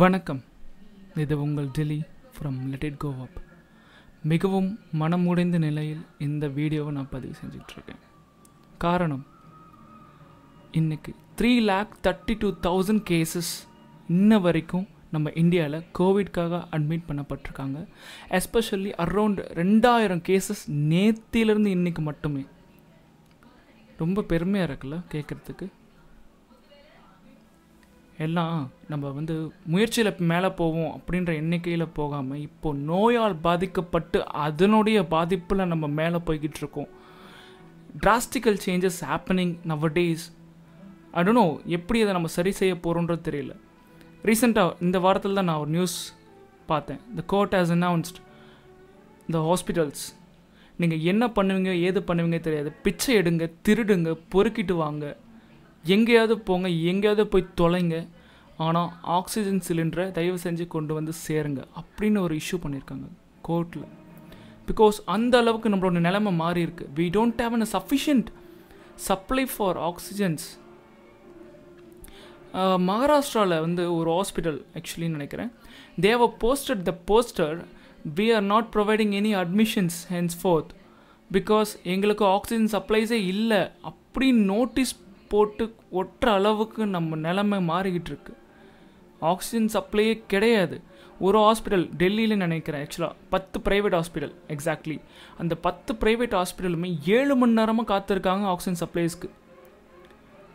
வணக்கம் இது உங்கள் Delhi from let it go up மிகவும் மனமுடைந்த நிலையில் இந்த வீடியோவை நான் பதிவு செஞ்சிட்ருக்கேன் காரணம் இன்றைக்கி three lakh thirty two thousand cases இன்ன வரைக்கும் நம்ம இந்தியாவில் கோவிட்காக அட்மிட் பண்ணப்பட்டிருக்காங்க எஸ்பெஷலி அரௌண்ட் ரெண்டாயிரம் கேசஸ் நேத்திலேருந்து இன்றைக்கி மட்டுமே ரொம்ப பெருமையாக இருக்குல்ல கேட்குறதுக்கு எல்லாம் நம்ம வந்து முயற்சியில் மேலே போவோம் அப்படின்ற எண்ணிக்கையில் போகாமல் இப்போ நோயால் பாதிக்கப்பட்டு அதனுடைய பாதிப்பில் நம்ம மேலே போய்கிட்டு இருக்கோம் drastical changes happening nowadays அடுனோ எப்படி அதை நம்ம சரி செய்ய போகிறோன்றது தெரியல ரீசெண்டாக இந்த வாரத்தில் தான் நான் ஒரு நியூஸ் பார்த்தேன் the court has announced the hospitals நீங்கள் என்ன பண்ணுவீங்க ஏது பண்ணுவீங்க தெரியாது பிச்சை எடுங்க திருடுங்க பொறுக்கிட்டு வாங்க எங்கேயாவது போங்க எங்கேயாவது போய் தொலைங்க ஆனால் ஆக்சிஜன் சிலிண்டரை தயவு செஞ்சு கொண்டு வந்து சேருங்க அப்படின்னு ஒரு இஷ்யூ பண்ணியிருக்காங்க கோர்ட்டில் பிகாஸ் அந்த அளவுக்கு நம்மளோட நிலைமை மாறி இருக்கு we don't have a sufficient supply for oxygens மகாராஷ்டிராவில் வந்து ஒரு ஹாஸ்பிட்டல் ஆக்சுவலி நினைக்கிறேன் they've posted the poster we are not providing any admissions henceforth because எங்களுக்கு ஆக்சிஜன் சப்ளைஸே இல்லை அப்படின்னு நோட்டீஸ் போட்டு ஒட்டுற அளவுக்கு நம்ம நிலமை மாறிக்கிட்டு இருக்கு ஆக்சிஜன் சப்ளையே கிடையாது ஒரு ஹாஸ்பிட்டல் டெல்லியில் நினைக்கிறேன் ஆக்சுவலாக பத்து ப்ரைவேட் ஹாஸ்பிட்டல் எக்ஸாக்ட்லி அந்த பத்து ப்ரைவேட் ஹாஸ்பிட்டலுமே ஏழு மணி நேரமாக காத்திருக்காங்க ஆக்சிஜன் சப்ளைஸ்க்கு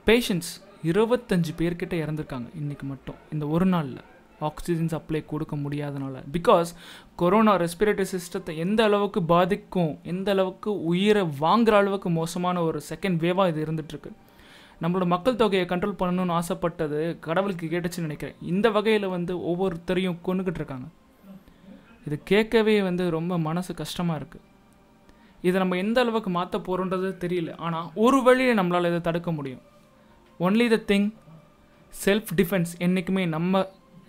பேஷண்ட்ஸ் இருபத்தஞ்சு பேர்கிட்ட இறந்துருக்காங்க இன்றைக்கி மட்டும் இந்த ஒரு நாளில் ஆக்சிஜன் சப்ளை கொடுக்க முடியாதனால பிகாஸ் கொரோனா ரெஸ்பிரேட்டரி சிஸ்டத்தை எந்த அளவுக்கு பாதிக்கும் எந்த அளவுக்கு உயிரை வாங்குகிற அளவுக்கு மோசமான ஒரு செகண்ட் வேவாக இது இருந்துகிட்ருக்கு நம்மளோட மக்கள் தொகையை கண்ட்ரோல் பண்ணணும்னு ஆசைப்பட்டது கடவுளுக்கு கேட்டுச்சுன்னு நினைக்கிறேன் இந்த வகையில் வந்து ஒவ்வொருத்தரையும் கொண்டுக்கிட்டு இருக்காங்க இது கேட்கவே வந்து ரொம்ப மனசு கஷ்டமாக இருக்குது இதை நம்ம எந்த அளவுக்கு மாற்ற போகிறோன்றது தெரியல ஆனால் ஒரு வழியை நம்மளால் இதை தடுக்க முடியும் only the thing self defence என்றைக்குமே நம்ம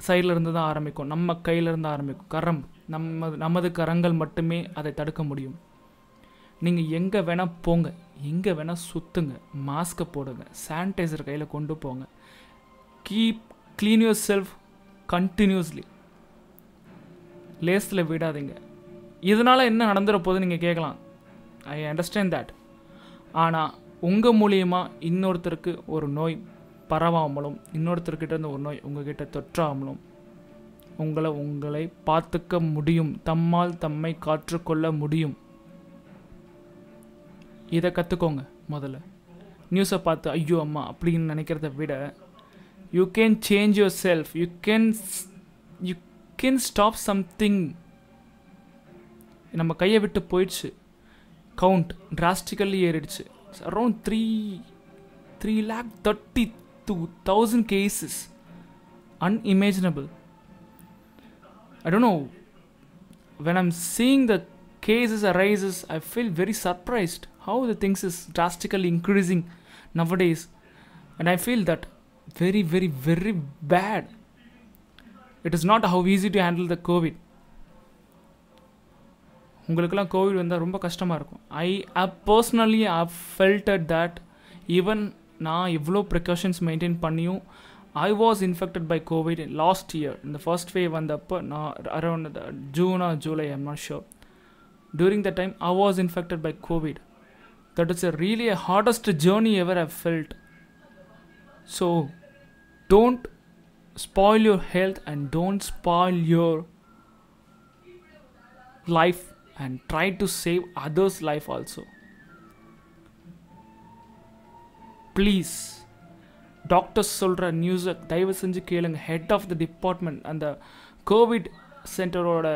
சைடில் இருந்து தான் ஆரம்பிக்கும் நம்ம கையிலேருந்து ஆரம்பிக்கும் கரம் நம்ம நமது கரங்கள் மட்டுமே அதை தடுக்க முடியும் நீங்கள் எங்கே வேணால் போங்க எங்கே வேணால் சுற்றுங்க மாஸ்க்கை போடுங்க சானிடைசர் கையில் கொண்டு போங்க keep clean yourself continuously லேஸில் விடாதீங்க இதனால் என்ன நடந்துட போது நீங்கள் கேட்கலாம் ஐ அண்டர்ஸ்டாண்ட் தேட் ஆனால் உங்கள் மூலியமாக இன்னொருத்தருக்கு ஒரு நோய் பரவாமலும் இன்னொருத்தர்கிட்ட ஒரு நோய் உங்ககிட்ட தொற்றாமலும் உங்களை உங்களை பார்த்துக்க முடியும் தம்மால் தம்மை காற்றுக்கொள்ள முடியும் இதை கற்றுக்கோங்க முதல்ல நியூஸை பார்த்து ஐயோ அம்மா அப்படின்னு நினைக்கிறத விட you can change yourself you can you can stop something நம்ம கையை விட்டு போயிடுச்சு கவுண்ட் டிராஸ்டிக்கல்லி ஏறிடுச்சு around three three lakh thirty two thousand cases unimaginable I don't know when I'm seeing the cases arises I feel very surprised how the things is drastically increasing nowadays and i feel that very very very bad it is not how easy to handle the covid உங்களுக்கெல்லாம் covid வந்தால் ரொம்ப கஷ்டமாக இருக்கும் I have personally have felt at that even நான் எவ்வளோ precautions maintain பண்ணியும் I was infected by covid last year இந்த first wave வந்தப்போ நான் அரௌண்ட் ஜூனா July I'm not sure during the time I was infected by covid that is a really a hardest journey ever I've felt. So don't spoil your health and don't spoil your life and try to save others' life also. Please, doctors சொல்கிற நியூஸை தயவு செஞ்சு கேளுங்க head of the department அந்த covid சென்டரோட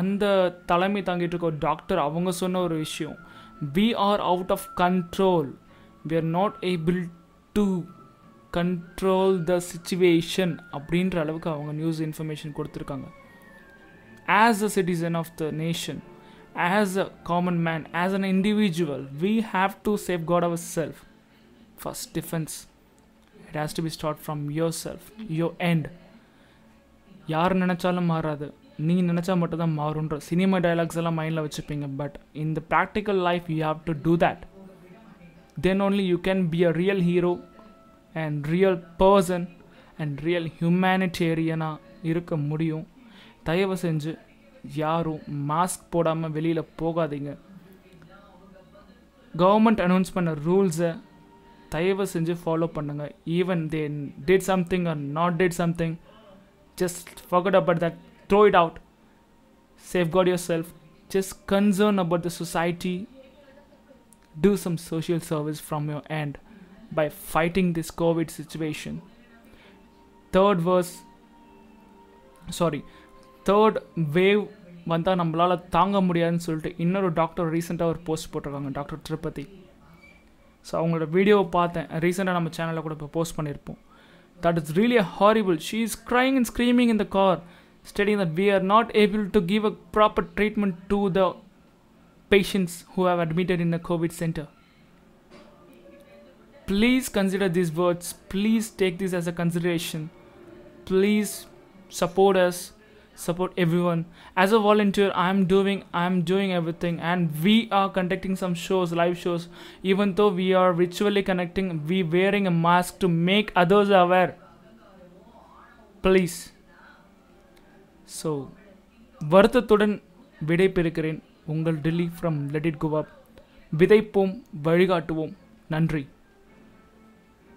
அந்த தலைமை தாங்கிட்டு இருக்க ஒரு டாக்டர் அவங்க சொன்ன ஒரு விஷயம் we are out of control we are not able to control the situation அப்படின்ற அளவுக்கு அவங்க நியூஸ் இன்ஃபர்மேஷன் கொடுத்துருக்காங்க as a citizen of the nation as a common man as an individual we have to safeguard our self first defence it has to be start from yourself your end யார் நினச்சாலும் மாறாது நீங்கள் நினச்சா மட்டும் தான் மாறுன்ற cinema dialogues எல்லாம் மைண்டில் வச்சுப்பீங்க பட் இந்த practical life you have to do that then only you can be a real hero and real person and real ஹியூமனிடேரியனாக இருக்க முடியும் தயவு செஞ்சு யாரும் மாஸ்க் போடாமல் வெளியில் போகாதீங்க கவர்மெண்ட் அனௌன்ஸ் பண்ண ரூல்ஸை தயவு செஞ்சு ஃபாலோ பண்ணுங்கள் even they did something or not did something just forgot about that throw it out safeguard yourself just concern about the society do some social service from your end by fighting this covid situation third verse sorry third wave வந்தால் நம்மளால் தாங்க முடியாதுன்னு சொல்லிட்டு இன்னொரு doctor ரீசெண்டாக ஒரு post போட்டிருக்காங்க doctor Tirupati so அவங்களோட வீடியோவை பார்த்தேன் ரீசெண்டாக நம்ம சேனலில் கூட இப்போ போஸ்ட் பண்ணியிருப்போம் that is really horrible she is crying and screaming in the car stating that we are not able to give a proper treatment to the patients who have admitted in the COVID center. Please consider these words. Please take this as a consideration. Please support us. Support everyone. As a volunteer, I'm doing I'm doing everything and we are conducting some shows, live shows. Even though we are virtually connecting, we wearing a mask to make others aware. Please so வருத்தத்துடன் விடை பெறுகிறேன் உங்கள் Delhi from லெடிட் குவாப் விதைப்போம் வழிகாட்டுவோம் நன்றி